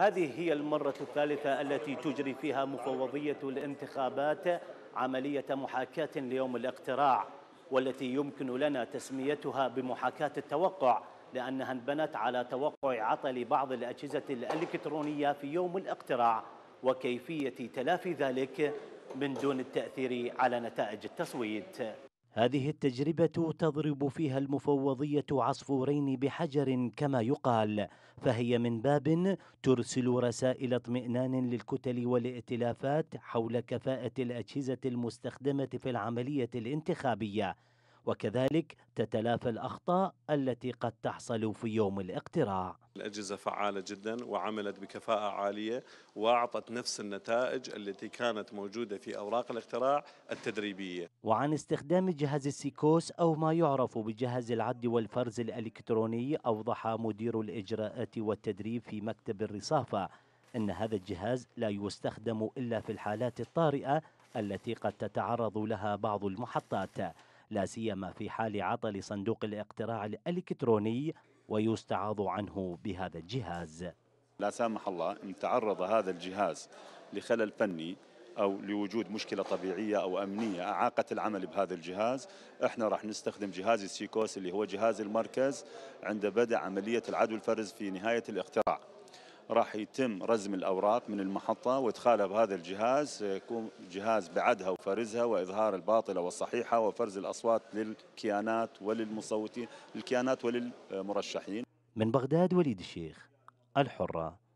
هذه هي المرة الثالثة التي تجري فيها مفوضية الانتخابات عملية محاكاة ليوم الاقتراع والتي يمكن لنا تسميتها بمحاكاة التوقع لأنها انبنت على توقع عطل بعض الأجهزة الإلكترونية في يوم الاقتراع وكيفية تلافي ذلك من دون التأثير على نتائج التصويت هذه التجربة تضرب فيها المفوضية عصفورين بحجر كما يقال، فهي من باب ترسل رسائل اطمئنان للكتل والائتلافات حول كفاءة الأجهزة المستخدمة في العملية الانتخابية. وكذلك تتلافى الأخطاء التي قد تحصل في يوم الاقتراع الأجهزة فعالة جدا وعملت بكفاءة عالية وأعطت نفس النتائج التي كانت موجودة في أوراق الاقتراع التدريبية وعن استخدام جهاز السيكوس أو ما يعرف بجهاز العد والفرز الإلكتروني أوضح مدير الإجراءات والتدريب في مكتب الرصافة أن هذا الجهاز لا يستخدم إلا في الحالات الطارئة التي قد تتعرض لها بعض المحطات لا سيما في حال عطل صندوق الاقتراع الالكتروني ويستعاض عنه بهذا الجهاز لا سامح الله ان تعرض هذا الجهاز لخلل فني او لوجود مشكله طبيعيه او امنيه اعاقت العمل بهذا الجهاز احنا راح نستخدم جهاز السيكوس اللي هو جهاز المركز عند بدء عمليه العدوى الفرز في نهايه الاقتراع راح يتم رزم الأوراق من المحطة وإدخالها بهذا الجهاز يكون جهاز بعدها وفرزها وإظهار الباطلة والصحيحة وفرز الأصوات للكيانات وللمصوتين للكيانات وللمرشحين من بغداد وليد الشيخ الحرة